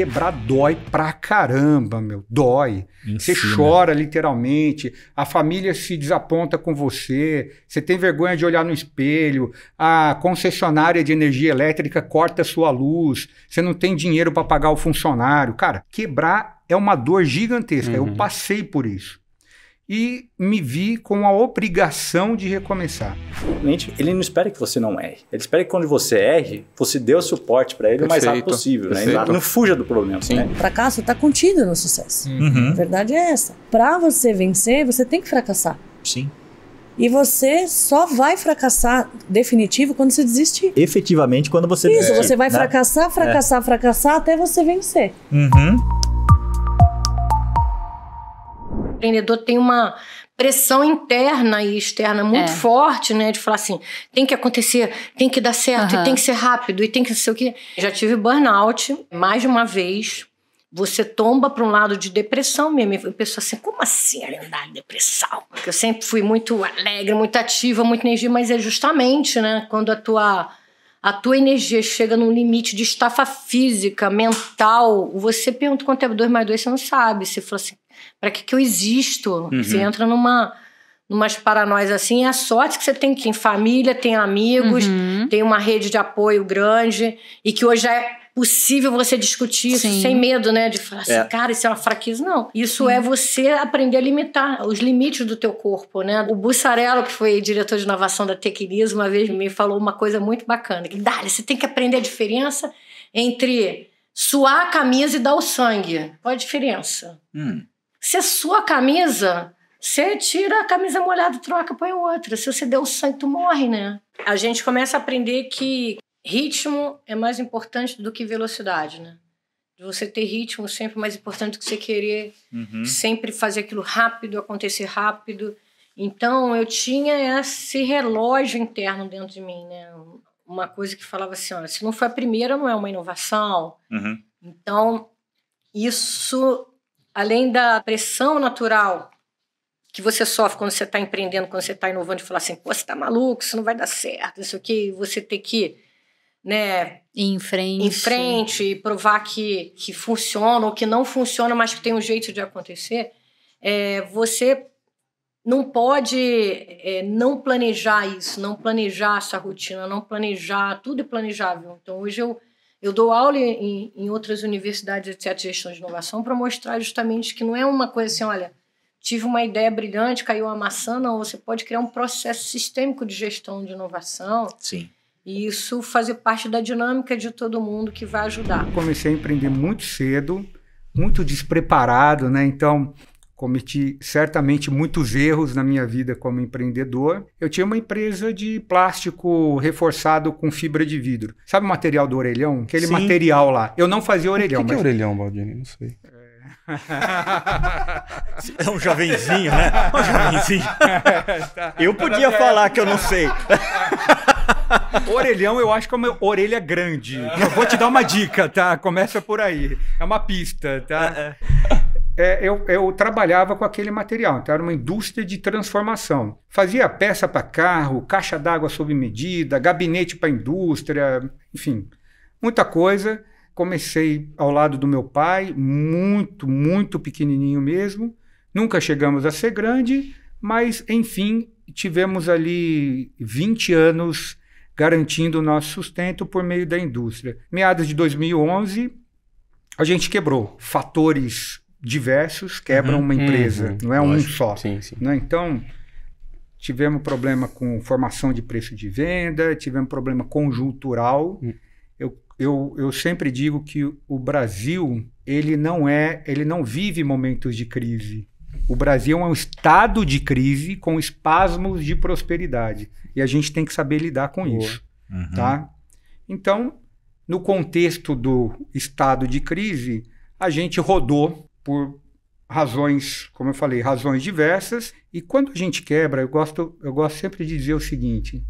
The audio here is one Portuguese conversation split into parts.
quebrar dói pra caramba, meu. Dói. você chora literalmente. A família se desaponta com você. Você tem vergonha de olhar no espelho. A concessionária de energia elétrica corta sua luz. Você não tem dinheiro para pagar o funcionário. Cara, quebrar é uma dor gigantesca. Uhum. Eu passei por isso e me vi com a obrigação de recomeçar. Ele não espera que você não erre. Ele espera que quando você erre, você dê o suporte para ele Perfeito. o mais rápido possível. Né? Não fuja do problema. Sim. Né? fracasso está contido no sucesso. Uhum. uhum. A verdade é essa. Para você vencer, você tem que fracassar. Sim. E você só vai fracassar definitivo quando você desistir. Efetivamente, quando você Isso, desistir. Isso, você vai né? fracassar, fracassar, é. fracassar até você vencer. Uhum empreendedor tem uma pressão interna e externa muito é. forte, né? De falar assim, tem que acontecer, tem que dar certo, uhum. tem que ser rápido, e tem que ser o quê? Já tive burnout mais de uma vez. Você tomba para um lado de depressão mesmo. Eu penso assim, como assim andar depressão? Porque eu sempre fui muito alegre, muito ativa, muito energia, mas é justamente, né? Quando a tua a tua energia chega num limite de estafa física, mental, você pergunta quanto é 2 mais 2, você não sabe. Você fala assim, para que, que eu existo? Uhum. Você entra numa numas paranóias assim, é a sorte que você tem que em família, tem amigos, uhum. tem uma rede de apoio grande e que hoje é possível você discutir isso sem medo, né, de falar assim, é. cara, isso é uma fraqueza. Não, isso Sim. é você aprender a limitar os limites do teu corpo, né? O Bussarello, que foi diretor de inovação da Tequilis, uma vez me falou uma coisa muito bacana, que Dália, você tem que aprender a diferença entre suar a camisa e dar o sangue. Qual a diferença? Hum. Se é sua camisa, você tira a camisa molhada, troca, põe outra. Se você deu sangue, tu morre, né? A gente começa a aprender que ritmo é mais importante do que velocidade, né? Você ter ritmo sempre é mais importante do que você querer uhum. sempre fazer aquilo rápido, acontecer rápido. Então, eu tinha esse relógio interno dentro de mim, né? Uma coisa que falava assim, olha, se não foi a primeira, não é uma inovação. Uhum. Então, isso além da pressão natural que você sofre quando você está empreendendo, quando você está inovando, de falar assim, pô, você está maluco, isso não vai dar certo, isso aqui, você ter que né, em frente. em frente e provar que, que funciona ou que não funciona, mas que tem um jeito de acontecer, é, você não pode é, não planejar isso, não planejar a sua rotina, não planejar, tudo é planejável. Então, hoje eu eu dou aula em, em outras universidades, de gestão de inovação, para mostrar justamente que não é uma coisa assim, olha, tive uma ideia brilhante, caiu uma maçã, não. Você pode criar um processo sistêmico de gestão de inovação. Sim. E isso fazer parte da dinâmica de todo mundo que vai ajudar. Eu comecei a empreender muito cedo, muito despreparado, né? Então, cometi certamente muitos erros na minha vida como empreendedor. Eu tinha uma empresa de plástico reforçado com fibra de vidro. Sabe o material do orelhão? Aquele Sim. material lá. Eu não fazia orelhão. O que, mas... que é orelhão, Baldini? Não sei. É um jovenzinho, né? Um jovenzinho. Tá. Eu tá podia falar que eu não sei. Orelhão, eu acho que é uma orelha grande. Eu vou te dar uma dica, tá? Começa por aí. É uma pista, tá? É, é é, eu, eu, trabalhava com aquele material. Então, era uma indústria de transformação. Fazia peça para carro, caixa d'água sob medida, gabinete para indústria, enfim, muita coisa. Comecei ao lado do meu pai, muito, muito pequenininho mesmo. Nunca chegamos a ser grande, mas, enfim, tivemos ali 20 anos garantindo o nosso sustento por meio da indústria. Meados de 2011, a gente quebrou. Fatores diversos quebram uhum, uma empresa, uhum, não é lógico, um só. Sim, sim. Né? Então, tivemos problema com formação de preço de venda, tivemos problema conjuntural. Hum. Eu, eu, eu sempre digo que o Brasil ele não é, ele não vive momentos de crise. O Brasil é um estado de crise com espasmos de prosperidade e a gente tem que saber lidar com Boa. isso, uhum. tá? Então, no contexto do estado de crise, a gente rodou por razões, como eu falei, razões diversas. E quando a gente quebra, eu gosto, eu gosto sempre de dizer o seguinte: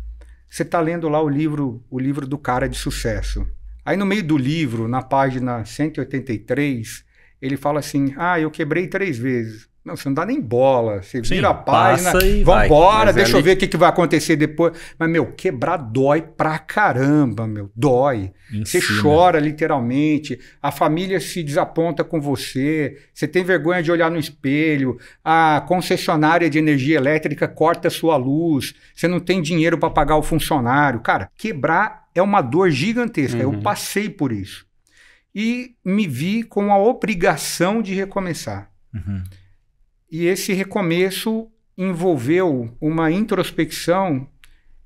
você está lendo lá o livro, o livro do cara de sucesso. Aí no meio do livro, na página 183, ele fala assim: Ah, eu quebrei três vezes. Não, você não dá nem bola. Você Sim, vira a página, vambora, deixa eu ver o que, que vai acontecer depois. Mas, meu, quebrar dói pra caramba, meu, dói. Em você cima. chora literalmente, a família se desaponta com você, você tem vergonha de olhar no espelho, a concessionária de energia elétrica corta sua luz, você não tem dinheiro para pagar o funcionário. Cara, quebrar é uma dor gigantesca. Uhum. Eu passei por isso. E me vi com a obrigação de recomeçar. Uhum. E esse recomeço envolveu uma introspecção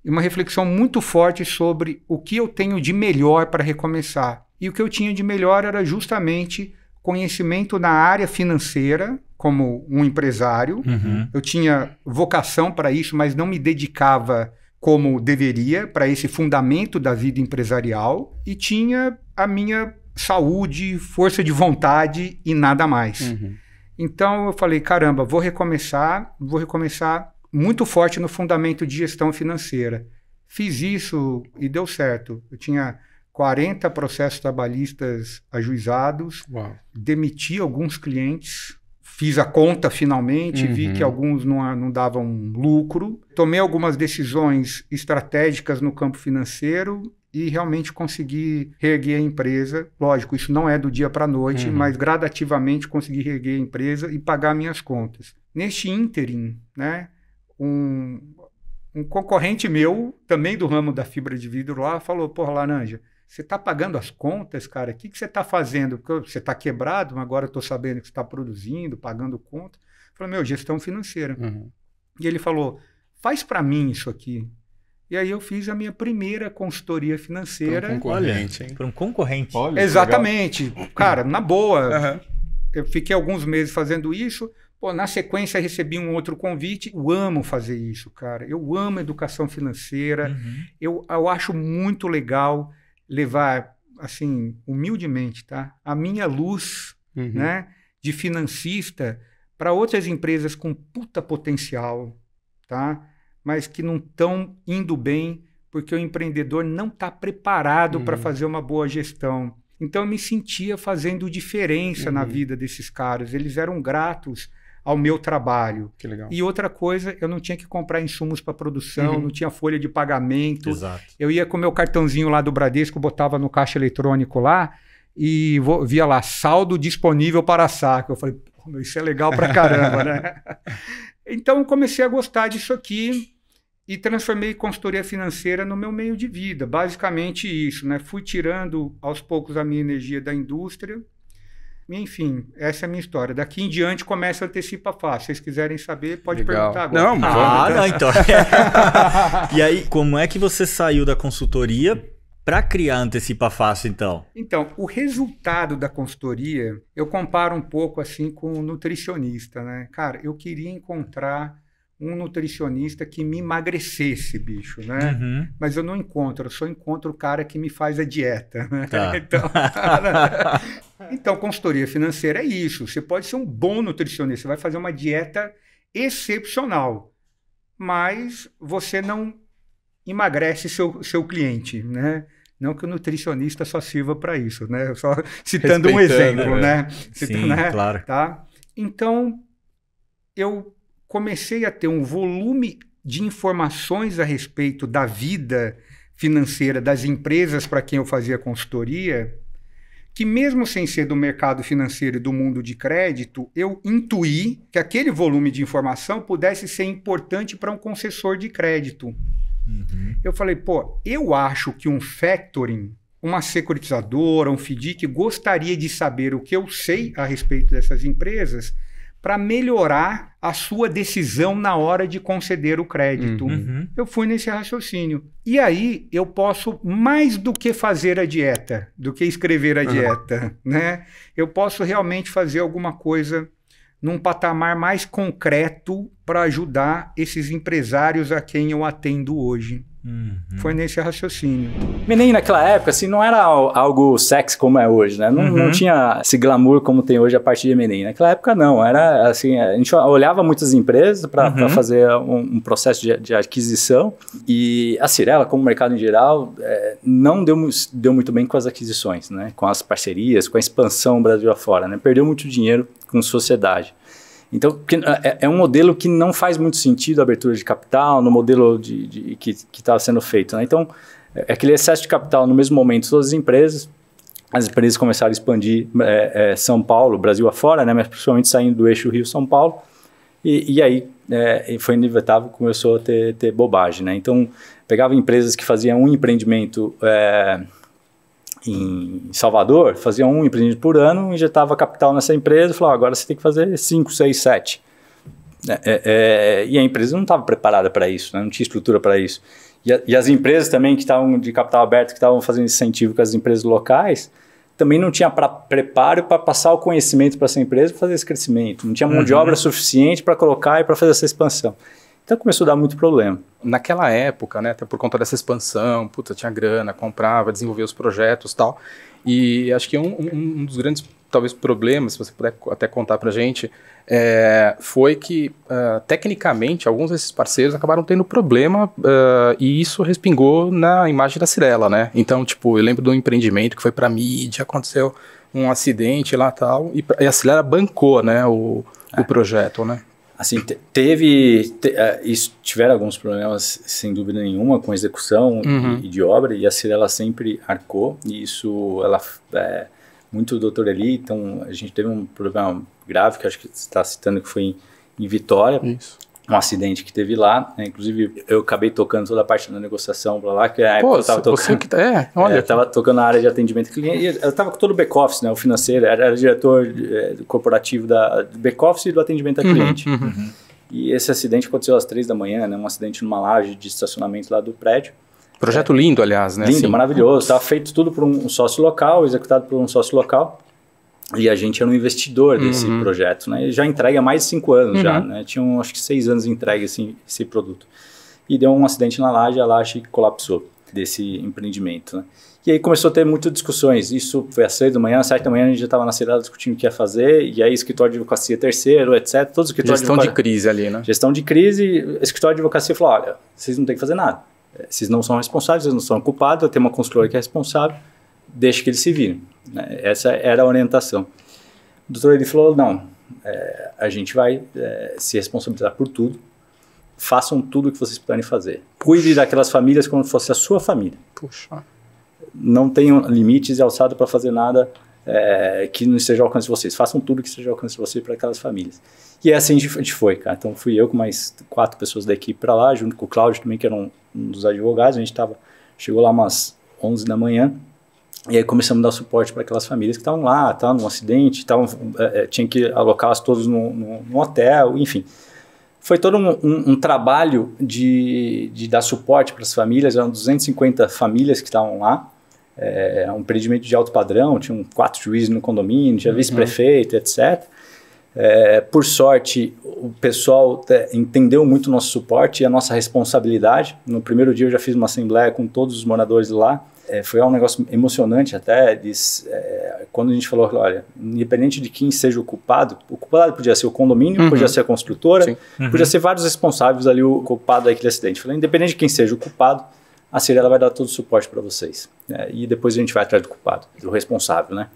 e uma reflexão muito forte sobre o que eu tenho de melhor para recomeçar. E o que eu tinha de melhor era justamente conhecimento na área financeira, como um empresário. Uhum. Eu tinha vocação para isso, mas não me dedicava como deveria para esse fundamento da vida empresarial. E tinha a minha saúde, força de vontade e nada mais. Uhum. Então eu falei, caramba, vou recomeçar, vou recomeçar muito forte no fundamento de gestão financeira. Fiz isso e deu certo. Eu tinha 40 processos trabalhistas ajuizados, Uau. demiti alguns clientes, fiz a conta finalmente, uhum. vi que alguns não, não davam lucro, tomei algumas decisões estratégicas no campo financeiro e realmente conseguir reerguer a empresa. Lógico, isso não é do dia para a noite, uhum. mas gradativamente conseguir reerguer a empresa e pagar minhas contas. Neste ínterim, né, um, um concorrente meu, também do ramo da fibra de vidro lá, falou: Porra, Laranja, você está pagando as contas, cara? O que, que você está fazendo? Porque você está quebrado, agora eu estou sabendo que você está produzindo, pagando conta. falei: Meu, gestão financeira. Uhum. E ele falou: Faz para mim isso aqui. E aí eu fiz a minha primeira consultoria financeira. Para um concorrente, hein? Para um concorrente. Olha, Exatamente. Cara, na boa. Uhum. Eu fiquei alguns meses fazendo isso. Pô, na sequência recebi um outro convite. Eu amo fazer isso, cara. Eu amo educação financeira. Uhum. Eu, eu acho muito legal levar, assim, humildemente, tá? A minha luz, uhum. né? De financista para outras empresas com puta potencial, tá? mas que não estão indo bem porque o empreendedor não está preparado uhum. para fazer uma boa gestão. Então eu me sentia fazendo diferença uhum. na vida desses caras. Eles eram gratos ao meu trabalho. Que legal. E outra coisa, eu não tinha que comprar insumos para produção, uhum. não tinha folha de pagamento. Exato. Eu ia com meu cartãozinho lá do Bradesco, botava no caixa eletrônico lá e vou, via lá saldo disponível para saco. Eu falei, isso é legal para caramba, né? então comecei a gostar disso aqui e transformei consultoria financeira no meu meio de vida. Basicamente isso, né? Fui tirando aos poucos a minha energia da indústria. Enfim, essa é a minha história. Daqui em diante começa a antecipa fácil. Se vocês quiserem saber, pode Legal. perguntar agora. Não, ah, não, então. então. e aí, como é que você saiu da consultoria para criar antecipa fácil então? Então, o resultado da consultoria, eu comparo um pouco assim com o nutricionista, né? Cara, eu queria encontrar um nutricionista que me emagrecesse, bicho, né? Uhum. Mas eu não encontro, eu só encontro o cara que me faz a dieta, né? Tá. Então, então, consultoria financeira é isso. Você pode ser um bom nutricionista, você vai fazer uma dieta excepcional, mas você não emagrece seu, seu cliente, né? Não que o nutricionista só sirva para isso, né? Só citando um exemplo, né? né? Citando, Sim, né? claro. Tá? Então, eu comecei a ter um volume de informações a respeito da vida financeira das empresas para quem eu fazia consultoria, que mesmo sem ser do mercado financeiro e do mundo de crédito, eu intuí que aquele volume de informação pudesse ser importante para um concessor de crédito. Uhum. Eu falei, pô, eu acho que um factoring, uma securitizadora, um FDIC gostaria de saber o que eu sei a respeito dessas empresas para melhorar a sua decisão na hora de conceder o crédito. Uhum. uhum. Eu fui nesse raciocínio. E aí eu posso, mais do que fazer a dieta, do que escrever a uhum. dieta, né? Eu posso realmente fazer alguma coisa num patamar mais concreto para ajudar esses empresários a quem eu atendo hoje. Uhum. Foi nesse raciocínio. Menem, naquela época, assim, não era algo sexy como é hoje, né? Não, uhum. não tinha esse glamour como tem hoje a partir de Menem. Naquela época, não. Era assim, a gente olhava muitas empresas para uhum. fazer um, um processo de, de, aquisição e a Cirela, como mercado em geral, é, não deu, deu muito bem com as aquisições, né? Com as parcerias, com a expansão Brasil afora, né? Perdeu muito dinheiro com sociedade. Então, é, é, é um modelo que não faz muito sentido a abertura de capital no modelo de, de que está sendo feito. Né? Então, é, é aquele excesso de capital no mesmo momento, todas as empresas, as empresas começaram a expandir é, é, São Paulo, Brasil afora, né? mas principalmente saindo do eixo Rio-São Paulo, e, e aí é, foi inevitável que começou a ter, ter bobagem. Né? Então, pegava empresas que faziam um empreendimento em Salvador, fazia um empreendimento por ano, injetava capital nessa empresa e falava, agora você tem que fazer 5, 6, 7. e a empresa não estava preparada para isso, né? não tinha estrutura para isso. E, a, e, as empresas também que estavam de capital aberto, que estavam fazendo incentivo com as empresas locais, também não tinha pra, preparo para passar o conhecimento para essa empresa para fazer esse crescimento. Não tinha mão uhum. de obra suficiente para colocar e para fazer essa expansão. Então começou a dar muito problema. Naquela época, né, até por conta dessa expansão, puta, tinha grana, comprava, desenvolvia os projetos tal. E acho que um, um, um dos grandes, talvez, problemas, se você puder até contar pra gente, é, foi que, uh, tecnicamente, alguns desses parceiros acabaram tendo problema uh, e isso respingou na imagem da Cirela, né? Então, tipo, eu lembro de um empreendimento que foi pra mídia, aconteceu um acidente lá tal, e, e a Cirela bancou, né, o, é. o projeto, né? Assim, teve. Te, é, isso, tiveram alguns problemas, sem dúvida nenhuma, com execução uhum. e, e, de obra, e a Cirela sempre arcou, e isso ela. É, muito do ali então a gente teve um problema grave que acho que você está citando que foi em, em Vitória. Isso um acidente que teve lá, né? inclusive eu acabei tocando toda a parte da negociação para lá, que é a época eu tava tocando. Que tá, é, é olha. É, eu tava tocando a área de atendimento cliente, eu tava com todo o back office, né, o financeiro, era, era diretor é, corporativo da back office e do atendimento a uhum, cliente. Uhum, uhum. E esse acidente aconteceu às três da manhã, né, um acidente numa laje de estacionamento lá do prédio. Projeto é, lindo, aliás, né? Lindo, assim. maravilhoso, estava feito tudo por um sócio local, executado por um sócio local. E a gente era um investidor desse uhum. projeto, né? Já entregue há mais de cinco anos uhum. já, né? Tinham acho que seis anos de entregue assim, esse produto. E deu um acidente na laje, a laje colapsou desse empreendimento, né? E aí começou a ter muitas discussões. Isso foi às seis da manhã, às sete da manhã a gente já estava na cidade discutindo o que ia fazer, e aí escritório de advocacia terceiro, etc. Todos os escritórios Gestão de, advocacia, de crise ali, né? Gestão de crise, escritório de advocacia falou: olha, vocês não têm que fazer nada. É, vocês não são responsáveis, vocês não são culpados, tem uma consultora que é responsável deixa que eles se virem. Né? Essa era a orientação. O doutor ele falou: não, é, a gente vai é, se responsabilizar por tudo. Façam tudo o que vocês puderem fazer. Cuide daquelas famílias como se fosse a sua família. Puxa. Não tenham limites e alçado para fazer nada é, que não esteja ao alcance de vocês. Façam tudo que esteja ao alcance de vocês para aquelas famílias. E é assim a gente foi, cara. Então fui eu com mais quatro pessoas da equipe para lá, junto com o Cláudio também, que era um, um dos advogados. A gente tava, chegou lá umas 11 da manhã. E aí começamos a dar suporte para aquelas famílias que estavam lá, estavam tá, num acidente, estavam, é, é, tinha que alocá-las todos num hotel, enfim. Foi todo um, um, um trabalho de, de, dar suporte para as famílias, eram 250 famílias que estavam lá, é, é, um empreendimento de alto padrão, tinham quatro juízes no condomínio, tinha uhum. vice-prefeito, etc. É, por sorte, o pessoal é, entendeu muito o nosso suporte e a nossa responsabilidade. No primeiro dia eu já fiz uma assembleia com todos os moradores lá. É, foi um negócio emocionante até. Eles, é, quando a gente falou, olha, independente de quem seja o culpado, o culpado podia ser o condomínio, uhum. podia ser a construtora, uhum. podia ser vários responsáveis ali, o culpado daquele acidente. falei, independente de quem seja o culpado, a Cirela vai dar todo o suporte para vocês. Né? e depois a gente vai atrás do culpado, do responsável, né?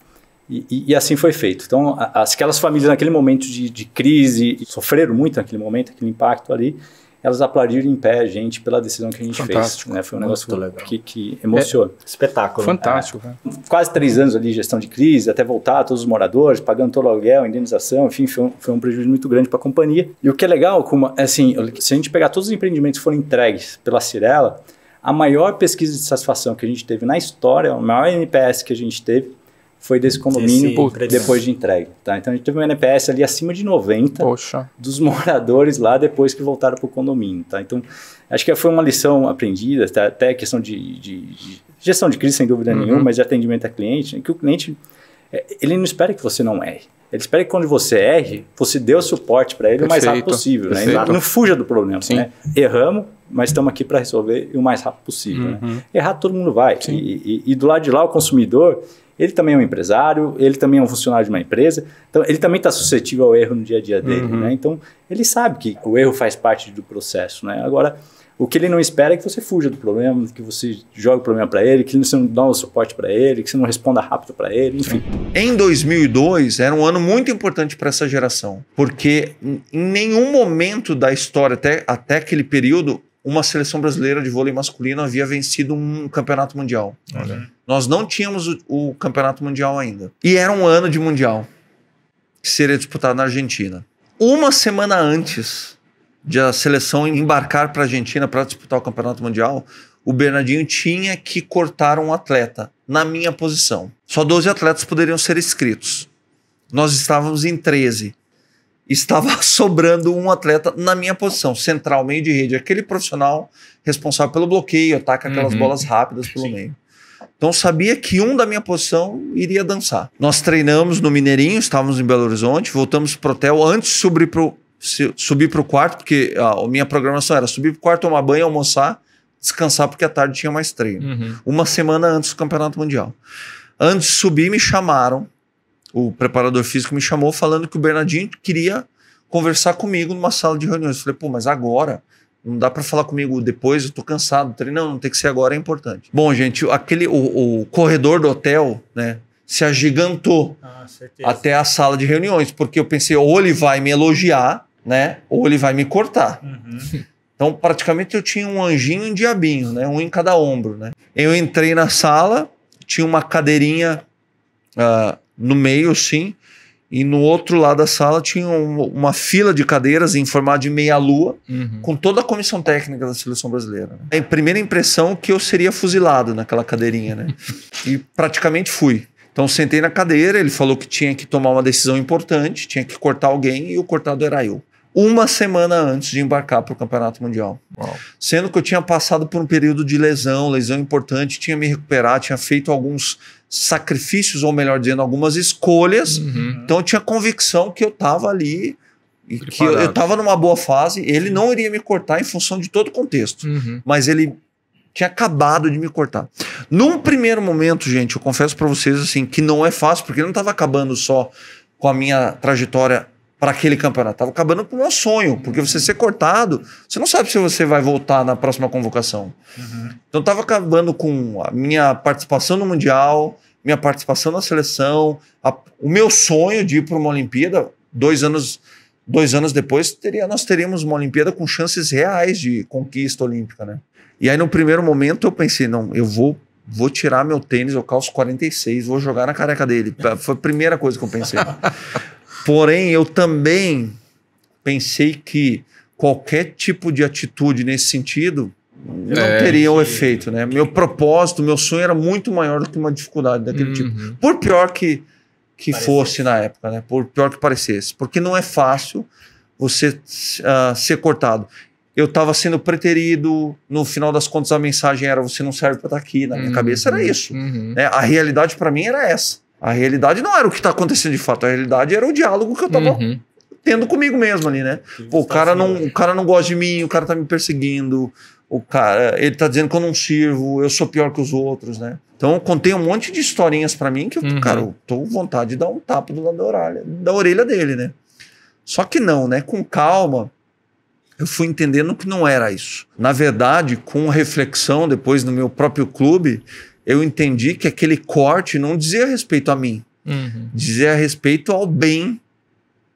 E, e, assim foi feito. Então, as, aquelas famílias naquele momento de, de crise, sofreram muito naquele momento, aquele impacto ali, elas aplaudiram em pé a gente pela decisão que a gente Fantástico. fez. Né? Foi um negócio que, que emocionou. É, espetáculo. Fantástico. É, quase três anos ali de gestão de crise, até voltar, todos os moradores, pagando todo o aluguel, indenização, enfim, foi um, foi um prejuízo muito grande para a companhia. E o que é legal, como, é assim, se a gente pegar todos os empreendimentos que foram entregues pela Cirela, a maior pesquisa de satisfação que a gente teve na história, a maior NPS que a gente teve, foi desse condomínio Esse, depois de entregue. Tá? Então a gente teve um NPS ali acima de 90 Poxa. dos moradores lá depois que voltaram para o condomínio. Tá? Então acho que foi uma lição aprendida, tá? até questão de, de, de, gestão de crise, sem dúvida uhum. nenhuma, mas de atendimento a cliente, que o cliente é, ele não espera que você não erre. Ele espera que quando você erre, você dê o suporte para ele perfeito, né? né? o mais rápido possível. Né? Não fuja do problema. Né? Erramos, mas estamos aqui para resolver o mais rápido possível. Uhum. Né? Errar todo mundo vai. E, e, e do lado de lá, o consumidor, ele também é um empresário, ele também é um funcionário de uma empresa, então ele também está suscetível ao erro no dia a dia dele, uhum. né? Então ele sabe que o erro faz parte do processo, né? Agora o que ele não espera é que você fuja do problema, que você jogue o problema para ele, que você não dá o suporte para ele, que você não responda rápido para ele, enfim. Em 2002 era um ano muito importante para essa geração, porque em nenhum momento da história até, até aquele período uma seleção brasileira de vôlei masculino havia vencido um campeonato mundial. Nós não tínhamos o, o, campeonato mundial ainda. E era um ano de mundial que seria disputado na Argentina. Uma semana antes de a seleção embarcar para a Argentina para disputar o campeonato mundial, o Bernardinho tinha que cortar um atleta na minha posição. Só 12 atletas poderiam ser inscritos. Nós estávamos em 13 estava sobrando um atleta na minha posição, central, meio de rede. Aquele profissional responsável pelo bloqueio, ataca aquelas uhum. bolas rápidas pelo Sim. meio. Então sabia que um da minha posição iria dançar. Nós treinamos no Mineirinho, estávamos em Belo Horizonte, voltamos pro hotel antes de subir pro, subir pro quarto, porque a, minha programação era subir pro quarto, tomar banho, almoçar, descansar, porque à tarde tinha mais treino. Uhum. Uma semana antes do Campeonato Mundial. Antes de subir, me chamaram o preparador físico me chamou falando que o Bernardinho queria conversar comigo numa sala de reuniões. Eu falei, pô, mas agora? Não dá para falar comigo depois, eu tô cansado. falei, não, não tem que ser agora, é importante. Bom, gente, aquele o, o corredor do hotel, né, se agigantou ah, até a sala de reuniões, porque eu pensei, ou ele vai me elogiar, né, ou ele vai me cortar. Uhum. Então, praticamente eu tinha um anjinho e um diabinho, né, um em cada ombro, né. Eu entrei na sala, tinha uma cadeirinha uh, no meio, sim. E no outro lado da sala tinha uma fila de cadeiras em formato de meia-lua, uhum. com toda a comissão técnica da seleção brasileira. Né? A primeira impressão que eu seria fuzilado naquela cadeirinha, né? e praticamente fui. Então sentei na cadeira, ele falou que tinha que tomar uma decisão importante, tinha que cortar alguém e o cortado era eu. Uma semana antes de embarcar para o Campeonato Mundial. Uau. Sendo que eu tinha passado por um período de lesão, lesão importante, tinha me recuperado, tinha feito alguns sacrifícios, ou melhor dizendo, algumas escolhas. Uhum. Então eu tinha convicção que eu estava ali e que eu tava numa boa fase. Ele não iria me cortar em função de todo o contexto, uhum. mas ele tinha acabado de me cortar. Num primeiro momento, gente, eu confesso para vocês assim que não é fácil, porque não estava acabando só com a minha trajetória para aquele campeonato. Estava acabando com um sonho, porque você ser cortado, você não sabe se você vai voltar na próxima convocação. Uhum. Então estava acabando com a minha participação no Mundial, minha participação na seleção, a, o meu sonho de ir para uma Olimpíada, dois anos, dois anos depois, teria, nós teríamos uma Olimpíada com chances reais de conquista olímpica, né? E aí no primeiro momento eu pensei, não, eu vou vou tirar meu tênis, eu calço 46, vou jogar na careca dele. Foi a primeira coisa que eu pensei. Porém, eu também pensei que qualquer tipo de atitude nesse sentido não é, teria o efeito, né? Meu propósito, meu sonho era muito maior do que uma dificuldade daquele tipo. uhum. tipo. Por pior que, que fosse na época, né? Por pior que parecesse. Porque não é fácil você uh, ser cortado. Eu estava sendo preterido, no final das contas a mensagem era você não serve para estar tá aqui. Na minha uhum. cabeça era isso. Uhum. Né? A realidade para mim era essa. A realidade não era o que está acontecendo de fato, a realidade era o diálogo que eu estava uhum. tendo comigo mesmo ali, né? Pô, o tá cara, assim, não, né? o cara não gosta de mim, o cara está me perseguindo, o cara, ele está dizendo que eu não sirvo, eu sou pior que os outros, né? Então eu contei um monte de historinhas para mim que, eu, uhum. cara, eu tô com vontade de dar um tapa do lado da orelha, da orelha dele, né? Só que não, né? Com calma, eu fui entendendo que não era isso. Na verdade, com reflexão depois no meu próprio clube, eu entendi que aquele corte não dizia respeito a mim, uhum. dizia respeito ao bem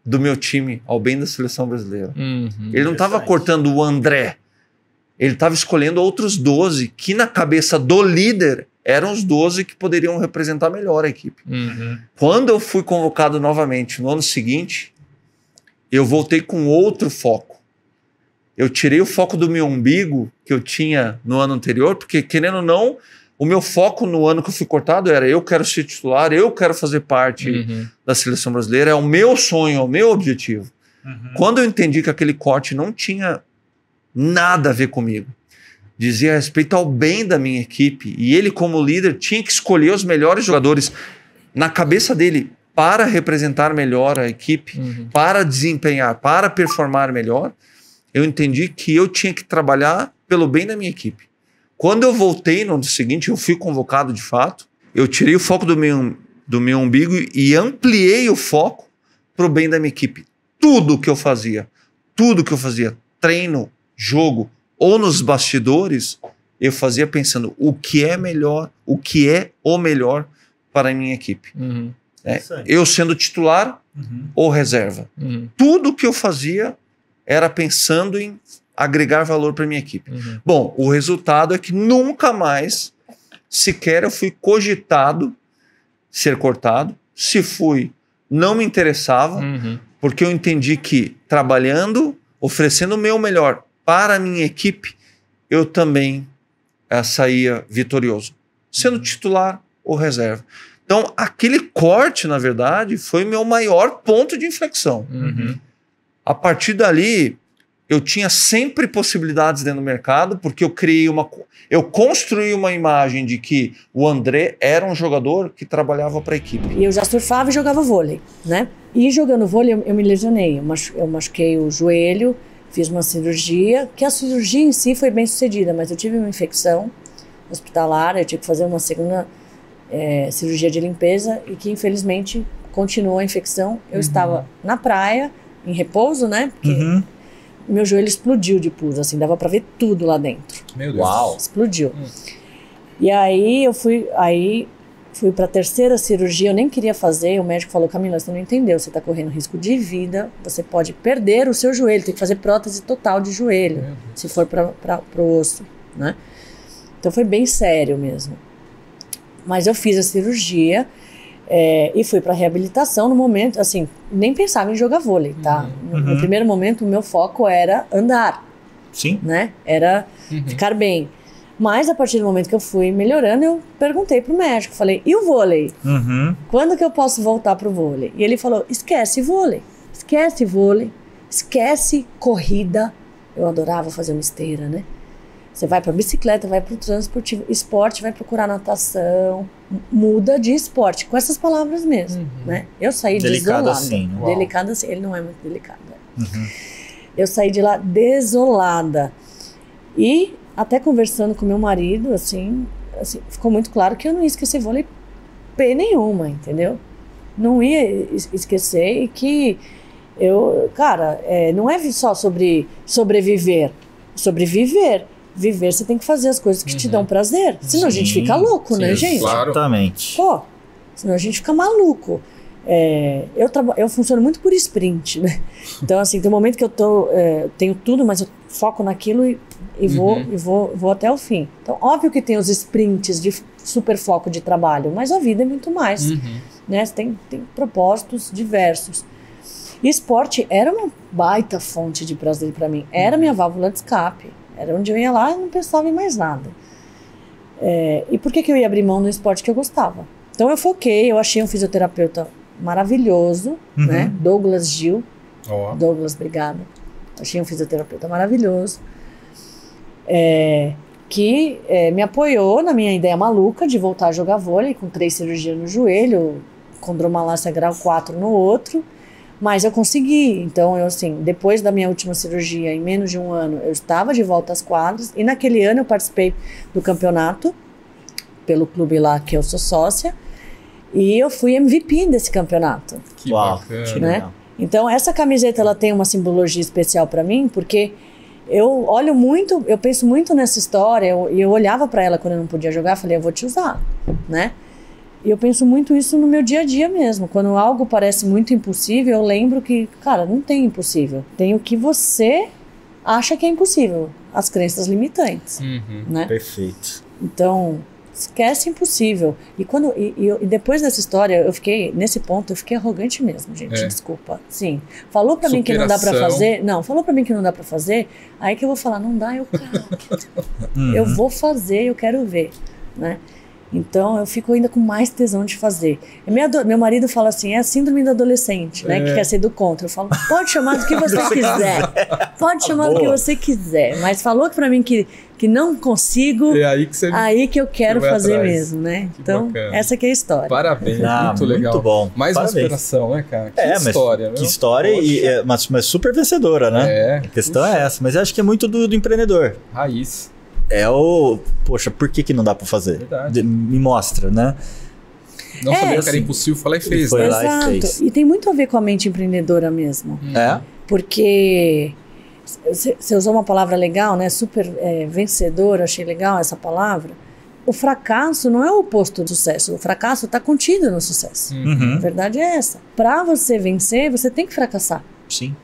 do meu time, ao bem da seleção brasileira. Uhum. Ele não estava cortando o André, ele estava escolhendo outros 12 que, na cabeça do líder, eram os 12 que poderiam representar melhor a equipe. Uhum. Quando eu fui convocado novamente no ano seguinte, eu voltei com outro foco. Eu tirei o foco do meu umbigo que eu tinha no ano anterior, porque, querendo ou não, o meu foco no ano que eu fui cortado era eu quero ser titular, eu quero fazer parte uhum. da seleção brasileira, é o meu sonho, é o meu objetivo. Uhum. Quando eu entendi que aquele corte não tinha nada a ver comigo, dizia a respeito ao bem da minha equipe, e ele, como líder, tinha que escolher os melhores jogadores na cabeça dele para representar melhor a equipe, uhum. para desempenhar, para performar melhor, eu entendi que eu tinha que trabalhar pelo bem da minha equipe. Quando eu voltei no ano seguinte, eu fui convocado de fato, eu tirei o foco do meu, do meu umbigo e ampliei o foco para o bem da minha equipe. Tudo que eu fazia, tudo que eu fazia, treino, jogo ou nos bastidores, eu fazia pensando o que é melhor, o que é o melhor para a minha equipe. Uhum. É, eu sendo titular uhum. ou reserva. Uhum. Tudo que eu fazia era pensando em agregar valor para minha equipe. Uhum. Bom, o resultado é que nunca mais sequer eu fui cogitado ser cortado. Se fui, não me interessava, uhum. porque eu entendi que trabalhando, oferecendo o meu melhor para a minha equipe, eu também é, saía vitorioso, sendo uhum. titular ou reserva. Então, aquele corte, na verdade, foi meu maior ponto de inflexão. Uhum. A partir dali, eu tinha sempre possibilidades dentro do mercado, porque eu criei uma. Eu construí uma imagem de que o André era um jogador que trabalhava para a equipe. E eu já surfava e jogava vôlei, né? E jogando vôlei eu, eu me lesionei, eu, eu machuquei o joelho, fiz uma cirurgia, que a cirurgia em si foi bem sucedida, mas eu tive uma infecção hospitalar, eu tive que fazer uma segunda é, cirurgia de limpeza e que infelizmente continuou a infecção. Eu uhum. estava na praia, em repouso, né? Porque uhum meu joelho explodiu de pus, assim, dava para ver tudo lá dentro. Meu Deus. Uau. Explodiu. Hum. E aí eu fui, aí fui para a terceira cirurgia, eu nem queria fazer, o médico falou: "Camila, você não entendeu, você tá correndo risco de vida, você pode perder o seu joelho, tem que fazer prótese total de joelho, se for para o osso, né?" Então foi bem sério mesmo. Mas eu fiz a cirurgia é, e fui para reabilitação no momento, assim, nem pensava em jogar vôlei, tá? Uhum. No, no, uhum. primeiro momento, o meu foco era andar. Sim. Né? Era uhum. ficar bem. Mas a partir do momento que eu fui melhorando, eu perguntei pro médico, falei, e o vôlei? Uhum. Quando que eu posso voltar pro vôlei? E ele falou, esquece vôlei, esquece vôlei, esquece corrida. Eu adorava fazer uma esteira, né? Você vai para bicicleta, vai para o transporte, esporte, vai procurar natação, muda de esporte, com essas palavras mesmo, uhum. né? Eu saí delicado desolada. Assim, né? delicado assim, ele não é muito delicado. Né? Uhum. Eu saí de lá desolada. E até conversando com meu marido, assim, assim, ficou muito claro que eu não ia esquecer vôlei P nenhuma, entendeu? Não ia esquecer e que eu, cara, é, não é só sobre sobreviver, sobreviver viver, você tem que fazer as coisas que uhum. te dão uhum. prazer. Senão sim, a gente fica louco, né, sim, né, gente? Exatamente. Pô, senão a gente fica maluco. É, eu, eu funciono muito por sprint, né? Então, assim, tem um momento que eu tô, é, tenho tudo, mas eu foco naquilo e, e uhum. vou, e vou, vou até o fim. Então, óbvio que tem os sprints de super foco de trabalho, mas a vida é muito mais. Uhum. Né? Tem, tem propósitos diversos. E esporte era uma baita fonte de prazer para mim, era uhum. minha válvula de escape. Era onde eu ia lá e não pensava em mais nada. É, e por que, que eu ia abrir mão do esporte que eu gostava? Então eu foquei, eu achei um fisioterapeuta maravilhoso, uhum. né? Douglas Gil. Oh. Douglas, obrigada. Achei um fisioterapeuta maravilhoso. É, que é, me apoiou na minha ideia maluca de voltar a jogar vôlei com três cirurgias no joelho, condromalácia grau 4 no outro. Mas eu consegui. Então, eu assim, depois da minha última cirurgia, em menos de um ano, eu estava de volta às quadras. E naquele ano eu participei do campeonato pelo clube lá que eu sou sócia. E eu fui MVP desse campeonato. Que Uau, bacana. Né? Então, essa camiseta ela tem uma simbologia especial para mim, porque eu olho muito, eu penso muito nessa história, e eu, eu, olhava para ela quando eu não podia jogar, falei, eu vou te usar, né? E eu penso muito isso no meu dia a dia mesmo. Quando algo parece muito impossível, eu lembro que, cara, não tem impossível. Tem o que você acha que é impossível. As crenças limitantes. Uhum, né? Perfeito. Então, esquece impossível. E quando e, e, depois dessa história, eu fiquei nesse ponto, eu fiquei arrogante mesmo, gente. É. Desculpa. Sim. Falou para mim que não dá para fazer? Não, falou para mim que não dá para fazer. Aí que eu vou falar, não dá, eu cara, eu uhum. vou fazer, eu quero ver, né? Então eu fico ainda com mais tesão de fazer. Do... meu marido fala assim: é a síndrome do adolescente, né? É. Que quer ser do contra. Eu falo: pode chamar do que você quiser. Pode chamar Boa. do que você quiser. Mas falou para mim que, que não consigo. É aí que, você, aí que eu quero fazer atrás. mesmo, né? Que então, bacana. essa que é a história. Parabéns, ah, muito legal. Muito bom. Mais Parabéns. uma inspiração, né, cara? Que é, história, Que história, e, é, mas, mas super vencedora, né? É. A questão é essa. Mas acho que é muito do, do empreendedor. Raiz é o. Poxa, por que, que não dá para fazer? me mostra, né? Não é, sabia assim, que era impossível, foi lá e fez, foi né? Lá Exato. E, fez. e tem muito a ver com a mente empreendedora mesmo. Hum. É. Porque você usou uma palavra legal, né? Super é, vencedora, achei legal essa palavra. O fracasso não é o oposto do sucesso. O fracasso está contido no sucesso. Uhum. uhum. A verdade é essa. Para você vencer, você tem que fracassar. Sim.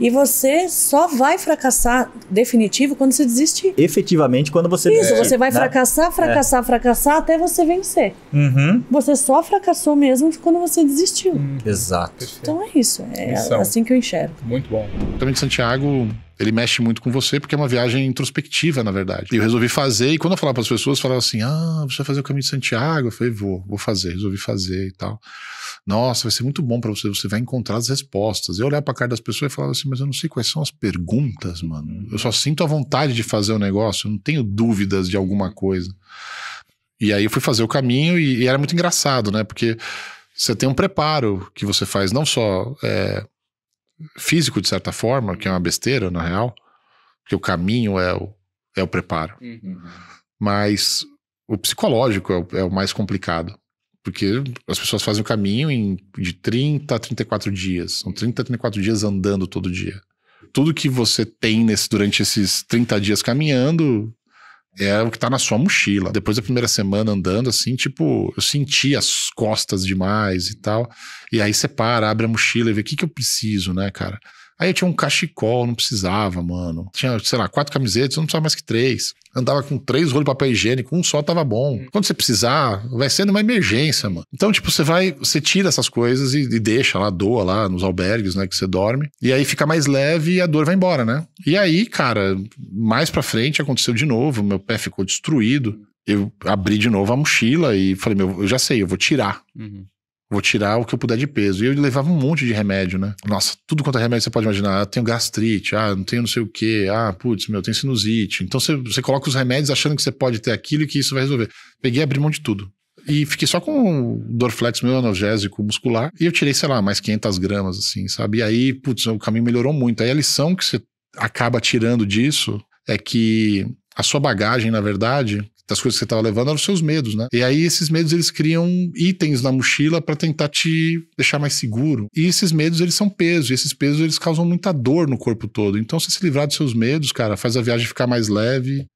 E você só vai fracassar definitivo quando você desistir. Efetivamente, quando você Isso, você vai né? fracassar, é. fracassar, é. fracassar até você vencer. Uhum. Você só fracassou mesmo quando você desistiu. Hum, exato. Perfeito. Então é isso. É Missão. assim que eu enxergo. Muito bom. Também de Santiago, ele mexe muito com você porque é uma viagem introspectiva, na verdade. E eu resolvi fazer, e quando eu falava para as pessoas, falava assim: ah, você vai fazer o caminho de Santiago? Eu falei, vou, vou fazer, resolvi fazer e tal nossa, vai ser muito bom para você, você vai encontrar as respostas. Eu olhar para a cara das pessoas e falava assim, mas eu não sei quais são as perguntas, mano. Uhum. Eu só sinto a vontade de fazer o negócio, eu não tenho dúvidas de alguma coisa. E aí eu fui fazer o caminho e, e era muito engraçado, né? Porque você tem um preparo que você faz não só é, físico, de certa forma, que é uma besteira, na real, porque o caminho é o, é o preparo. Uhum. Mas o psicológico é o, é o mais complicado. Porque as pessoas fazem o caminho em, de 30 a 34 dias. São 30 a 34 dias andando todo dia. Tudo que você tem nesse, durante esses 30 dias caminhando é o que tá na sua mochila. Depois da primeira semana andando, assim, tipo, eu senti as costas demais e tal. E aí você para, abre a mochila e vê o que, que eu preciso, né, cara? Aí eu tinha um cachecol, não precisava, mano. Tinha, sei lá, quatro camisetas, eu não precisava mais que três. Andava com três rolos de papel higiênico, um só tava bom. Hum. Quando você precisar, vai sendo uma emergência, mano. Então, tipo, você vai, você tira essas coisas e, e deixa lá, doa lá nos albergues, né, que você dorme. E aí fica mais leve e a dor vai embora, né? E aí, cara, mais pra frente aconteceu de novo, meu pé ficou destruído eu abri de novo a mochila e falei, meu, eu já sei, eu vou tirar. Uhum. Vou tirar o que eu puder de peso. E eu levava um monte de remédio, né? Nossa, tudo quanto é remédio você pode imaginar. Ah, eu tenho gastrite, ah, não tenho não sei o quê, ah, putz, meu, eu tenho sinusite. Então você, você coloca os remédios achando que você pode ter aquilo e que isso vai resolver. Peguei e abri mão de tudo. E fiquei só com Dorflex, meu analgésico muscular. E eu tirei, sei lá, mais 500 gramas, assim, sabe? E aí, putz, o caminho melhorou muito. Aí a lição que você acaba tirando disso é que a sua bagagem, na verdade, das coisas que você estava levando eram os seus medos, né? E aí esses medos eles criam itens na mochila para tentar te deixar mais seguro. E esses medos eles são peso, e esses pesos eles causam muita dor no corpo todo. Então se se livrar dos seus medos, cara, faz a viagem ficar mais leve,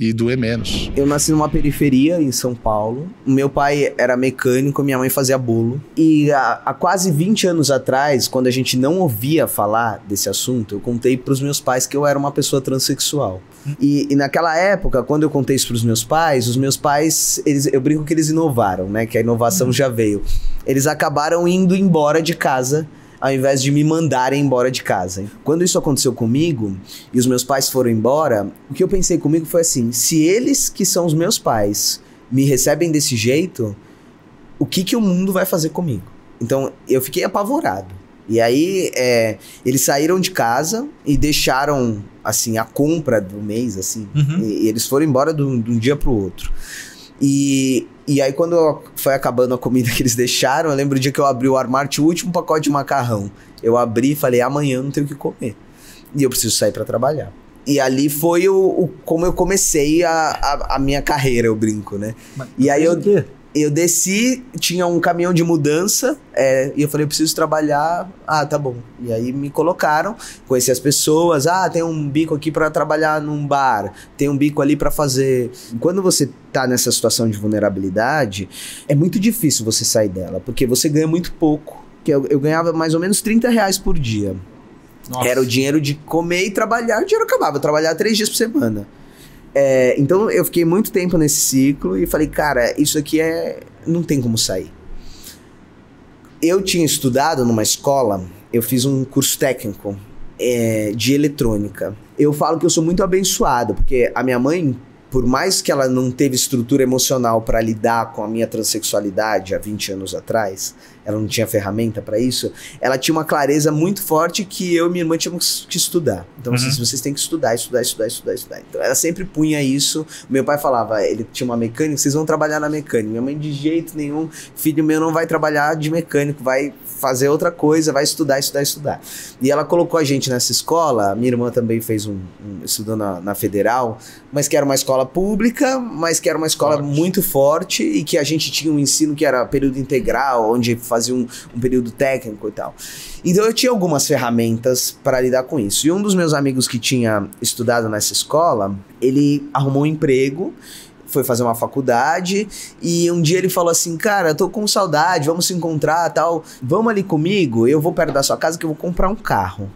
e doer menos. Eu nasci numa periferia em São Paulo. meu pai era mecânico, minha mãe fazia bolo. E há, há quase 20 anos atrás, quando a gente não ouvia falar desse assunto, eu contei para os meus pais que eu era uma pessoa transexual. E, e naquela época, quando eu contei isso para os meus pais, os meus pais, eles, eu brinco que eles inovaram, né? Que a inovação uhum. já veio. Eles acabaram indo embora de casa ao invés de me mandarem embora de casa. Quando isso aconteceu comigo e os meus pais foram embora, o que eu pensei comigo foi assim: se eles que são os meus pais me recebem desse jeito, o que que o mundo vai fazer comigo? Então eu fiquei apavorado. E aí é, eles saíram de casa e deixaram assim a compra do mês assim. Uhum. E, e, eles foram embora de um dia para o outro. E, e aí, quando foi acabando a comida que eles deixaram, eu lembro o dia que eu abri o armário, tinha o último pacote de macarrão. Eu abri e falei, amanhã não tenho o que comer. E eu preciso sair para trabalhar. E ali foi o, o como eu comecei a, a, a, minha carreira, eu brinco, né? Mas, e aí eu. quê? Eu desci, tinha um caminhão de mudança, é, e eu falei, eu preciso trabalhar. Ah, tá bom. E aí me colocaram, conheci as pessoas. Ah, tem um bico aqui para trabalhar num bar, tem um bico ali para fazer. Quando você tá nessa situação de vulnerabilidade, é muito difícil você sair dela, porque você ganha muito pouco. Que eu, eu ganhava mais ou menos 30 reais por dia. Nossa. Era o dinheiro de comer e trabalhar, o dinheiro acabava. Eu trabalhava três dias por semana. É, então eu fiquei muito tempo nesse ciclo e falei, cara, isso aqui é. não tem como sair. Eu tinha estudado numa escola, eu fiz um curso técnico é, de eletrônica. Eu falo que eu sou muito abençoado, porque a minha mãe, por mais que ela não teve estrutura emocional para lidar com a minha transexualidade há 20 anos atrás, ela não tinha ferramenta para isso, ela tinha uma clareza muito forte que eu e minha irmã tínhamos que estudar. Então, assim, uhum. vocês, vocês têm que estudar, estudar, estudar, estudar, estudar. Então, ela sempre punha isso. Meu pai falava, ele tinha uma mecânica, vocês vão trabalhar na mecânica. Minha mãe, de jeito nenhum, filho meu não vai trabalhar de mecânico, vai fazer outra coisa, vai estudar, estudar, estudar. E ela colocou a gente nessa escola, minha irmã também fez um, um estudou na, na Federal, mas que era uma escola pública, mas que era uma escola forte. muito forte e que a gente tinha um ensino que era período integral, onde fazia fazia um, um período técnico e tal. Então eu tinha algumas ferramentas para lidar com isso. E um dos meus amigos que tinha estudado nessa escola, ele arrumou um emprego foi fazer uma faculdade e um dia ele falou assim: "Cara, tô com saudade, vamos se encontrar, tal. Vamos ali comigo, eu vou perto da sua casa que eu vou comprar um carro".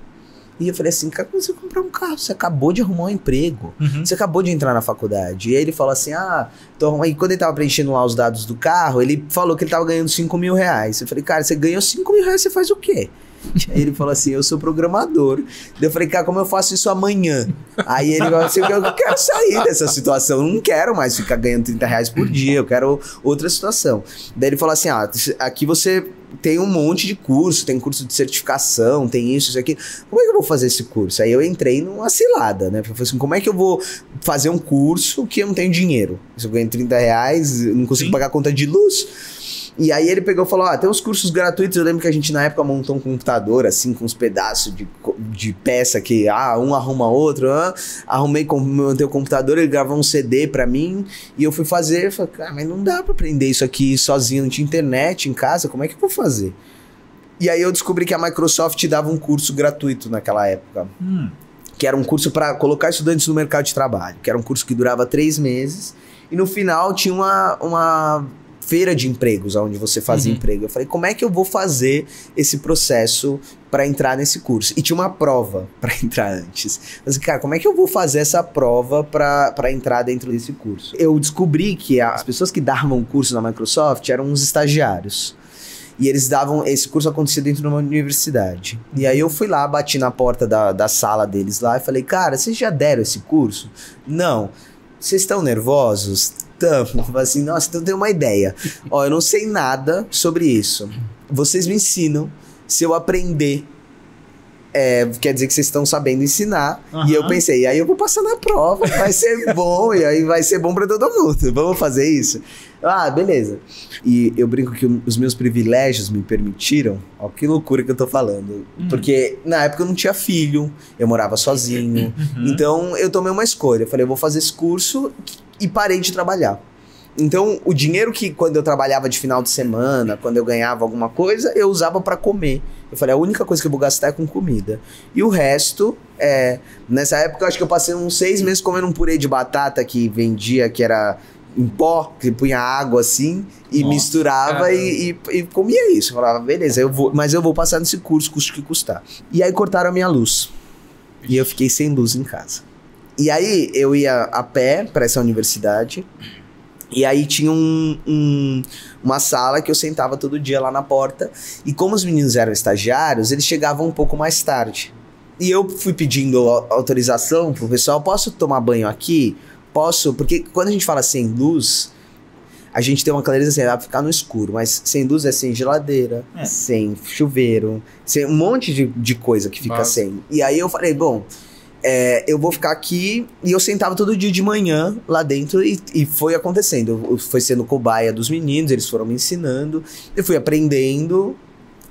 E eu falei assim, cara, como você comprar um carro? Você acabou de arrumar um emprego. Uhum. Você acabou de entrar na faculdade. E aí ele falou assim, ah, tô arrumando. E quando ele tava preenchendo lá os dados do carro, ele falou que ele tava ganhando 5 mil reais. Eu falei, cara, você ganhou 5 mil reais, você faz o quê? Aí ele falou assim: Eu sou programador. Eu falei, cara, como eu faço isso amanhã? Aí ele falou assim: Eu quero sair dessa situação, eu não quero mais ficar ganhando 30 reais por dia, eu quero outra situação. Daí ele falou assim: Ah, aqui você tem um monte de curso, tem curso de certificação, tem isso, isso aqui. Como é que eu vou fazer esse curso? Aí eu entrei numa cilada, né? falei assim, como é que eu vou fazer um curso que eu não tenho dinheiro? Se eu ganho 30 reais, não consigo Sim. pagar a conta de luz. E aí ele pegou e falou: Ah, tem uns cursos gratuitos. Eu lembro que a gente na época montou um computador, assim, com uns pedaços de, de peça que, ah, um arruma outro. Ah, arrumei, montei o computador, ele gravou um CD pra mim. E eu fui fazer. Eu falei: Cara, ah, mas não dá pra aprender isso aqui sozinho, não tinha internet em casa, como é que eu vou fazer? E aí eu descobri que a Microsoft dava um curso gratuito naquela época. Hum. Que era um curso para colocar estudantes no mercado de trabalho, que era um curso que durava três meses. E no final tinha uma, uma feira de empregos, onde você fazia uhum. emprego. Eu falei, como é que eu vou fazer esse processo para entrar nesse curso? E tinha uma prova para entrar antes. Mas, cara, como é que eu vou fazer essa prova para entrar dentro desse curso? Eu descobri que as pessoas que davam curso na Microsoft eram uns estagiários. E eles davam. Esse curso acontecido dentro de uma universidade. E aí eu fui lá, bati na porta da, da sala deles lá e falei, cara, vocês já deram esse curso? Não. Vocês estão nervosos? Tamo. Assim, nossa, então tem uma ideia. Ó, eu não sei nada sobre isso. Vocês me ensinam. Se eu aprender, é, quer dizer que vocês estão sabendo ensinar. Uhum. E eu pensei, aí eu vou passar na prova, vai ser bom, e aí vai ser bom para todo mundo. Vamos fazer isso. Ah, beleza. E eu brinco que os meus privilégios me permitiram. Ó, que loucura que eu tô falando. Hum. Porque na época eu não tinha filho, eu morava sozinho. Uhum. Então eu tomei uma escolha. Eu falei, eu vou fazer esse curso e parei de trabalhar. Então, o dinheiro que quando eu trabalhava de final de semana, quando eu ganhava alguma coisa, eu usava para comer. Eu falei, a única coisa que eu vou gastar é com comida. E o resto, é... nessa época, eu acho que eu passei uns seis meses comendo um purê de batata que vendia, que era em pó, que punha água assim, e Nossa, misturava e, e, e, comia isso. Eu falava, beleza, eu vou, mas eu vou passar nesse curso, custe que custar. E aí cortaram a minha luz. E eu fiquei sem luz em casa. E aí eu ia a pé para essa universidade e aí tinha um, um, uma sala que eu sentava todo dia lá na porta. E como os meninos eram estagiários, eles chegavam um pouco mais tarde. E eu fui pedindo autorização pro pessoal, posso tomar banho aqui? Posso? Porque quando a gente fala sem luz, a gente tem uma clareza assim, dá ah, pra ficar no escuro, mas sem luz é sem geladeira, é. sem chuveiro, sem um monte de, de coisa que fica Nossa. sem. E aí eu falei, bom, é, eu vou ficar aqui. E eu sentava todo dia de manhã lá dentro e, e foi acontecendo. Eu, eu sendo cobaia dos meninos, eles foram me ensinando, eu fui aprendendo.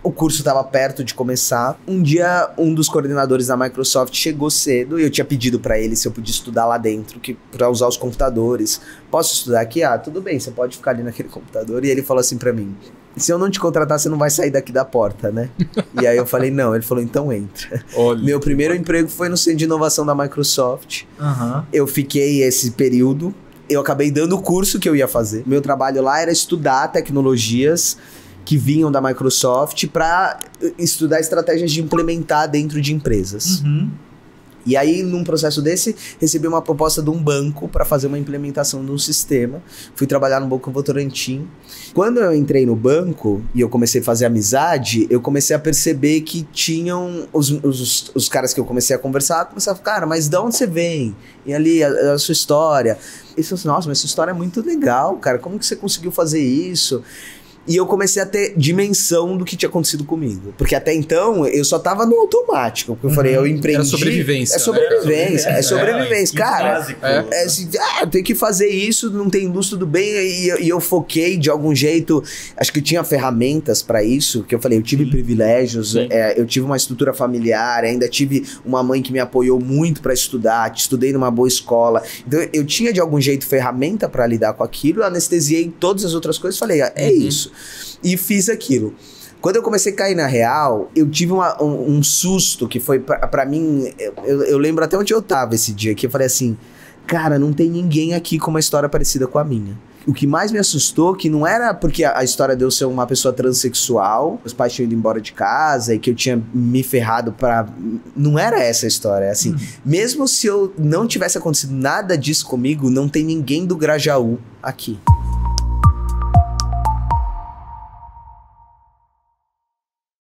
O curso estava perto de começar. Um dia, um dos coordenadores da Microsoft chegou cedo e eu tinha pedido para ele se eu podia estudar lá dentro, que para usar os computadores. Posso estudar aqui? Ah, tudo bem, você pode ficar ali naquele computador. E ele falou assim para mim: se eu não te contratar, você não vai sair daqui da porta, né? e aí eu falei, não. Ele falou, então entra. Olha. Meu primeiro emprego foi no Centro de Inovação da Microsoft. Uhum. Eu fiquei esse período. Eu acabei dando o curso que eu ia fazer. Meu trabalho lá era estudar tecnologias que vinham da Microsoft para estudar estratégias de implementar dentro de empresas. Uhum. E aí, num processo desse, recebi uma proposta de um banco para fazer uma implementação de um sistema. Fui trabalhar no Banco Votorantim. Quando eu entrei no banco e eu comecei a fazer amizade, eu comecei a perceber que tinham os, os, os caras que eu comecei a conversar, começavam, cara, mas de onde você vem? E ali, a, a sua história. E eu assim, nossa, mas sua história é muito legal, cara. Como que você conseguiu fazer isso? E eu comecei a ter dimensão do que tinha acontecido comigo. Porque até então eu só tava no automático. Porque eu falei, eu uhum. empreendi. É sobrevivência. É né? sobrevivência. É, é sobrevivência. É, cara, é, é assim, ah, tem que fazer isso, não tem luz, tudo bem. E, e, eu foquei de algum jeito. Acho que tinha ferramentas para isso. Que eu falei, eu tive Sim. privilégios, é, eu tive uma estrutura familiar, ainda tive uma mãe que me apoiou muito para estudar, estudei numa boa escola. Então eu tinha de algum jeito ferramenta para lidar com aquilo, anestesiei todas as outras coisas falei, é uhum. isso. E fiz aquilo. Quando eu comecei a cair na real, eu tive uma, um, um, susto que foi para mim. Eu, eu, lembro até onde eu tava esse dia, que eu falei assim: cara, não tem ninguém aqui com uma história parecida com a minha. O que mais me assustou que não era porque a, a história de eu ser uma pessoa transexual, os pais tinham ido embora de casa e que eu tinha me ferrado para não era essa a história, é assim. Hum. Mesmo se eu não tivesse acontecido nada disso comigo, não tem ninguém do Grajaú aqui.